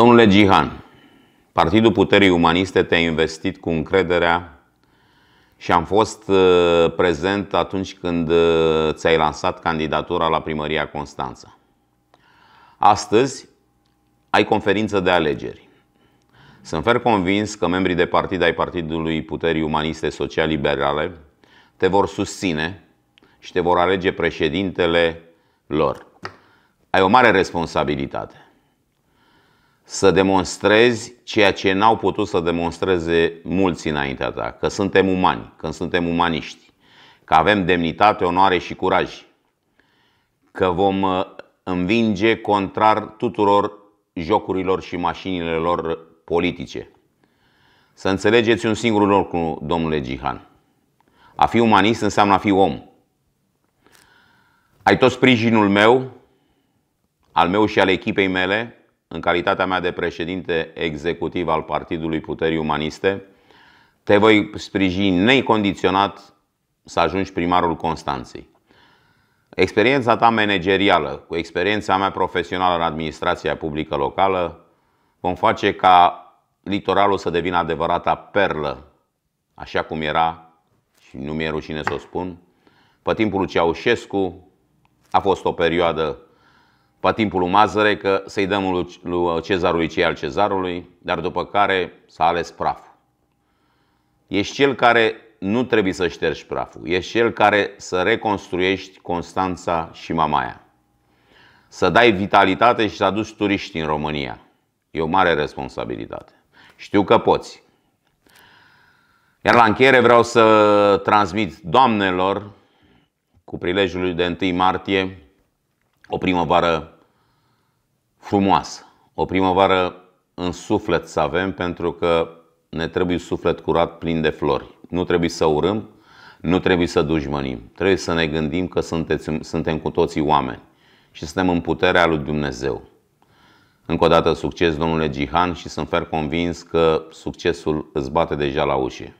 Domnule Gihan, Partidul Puterii Umaniste te-a investit cu încrederea și am fost uh, prezent atunci când uh, ți-ai lansat candidatura la primăria Constanța. Astăzi ai conferință de alegeri. Sunt fer convins că membrii de partid ai Partidului Puterii Umaniste Social-Liberale te vor susține și te vor alege președintele lor. Ai o mare responsabilitate să demonstrezi ceea ce n-au putut să demonstreze mulți înaintea ta, că suntem umani, că suntem umaniști, că avem demnitate, onoare și curaj, că vom uh, învinge contrar tuturor jocurilor și mașinile lor politice. Să înțelegeți un singur lucru, domnule Gihan. A fi umanist înseamnă a fi om. Ai tot sprijinul meu, al meu și al echipei mele, în calitatea mea de președinte executiv al Partidului Puterii Umaniste, te voi sprijini necondiționat să ajungi primarul Constanței. Experiența ta managerială cu experiența mea profesională în administrația publică locală vom face ca litoralul să devină adevărata perlă, așa cum era, și nu mi-e rușine să o spun, pe timpul lui Ceaușescu a fost o perioadă timpul lui Mazăre că să-i dăm lui cezarului cei al cezarului, dar după care s-a ales praful. Ești cel care nu trebuie să ștergi praful. Ești cel care să reconstruiești Constanța și Mamaia. Să dai vitalitate și să aduci turiști în România. E o mare responsabilitate. Știu că poți. Iar la încheiere vreau să transmit doamnelor, cu prilejul de 1 martie, o primăvară frumoasă, o primăvară în suflet să avem, pentru că ne trebuie suflet curat plin de flori. Nu trebuie să urâm, nu trebuie să dușmănim. Trebuie să ne gândim că sunteți, suntem cu toții oameni și suntem în puterea lui Dumnezeu. Încă o dată succes, domnule Gihan, și sunt fer convins că succesul îți bate deja la ușă.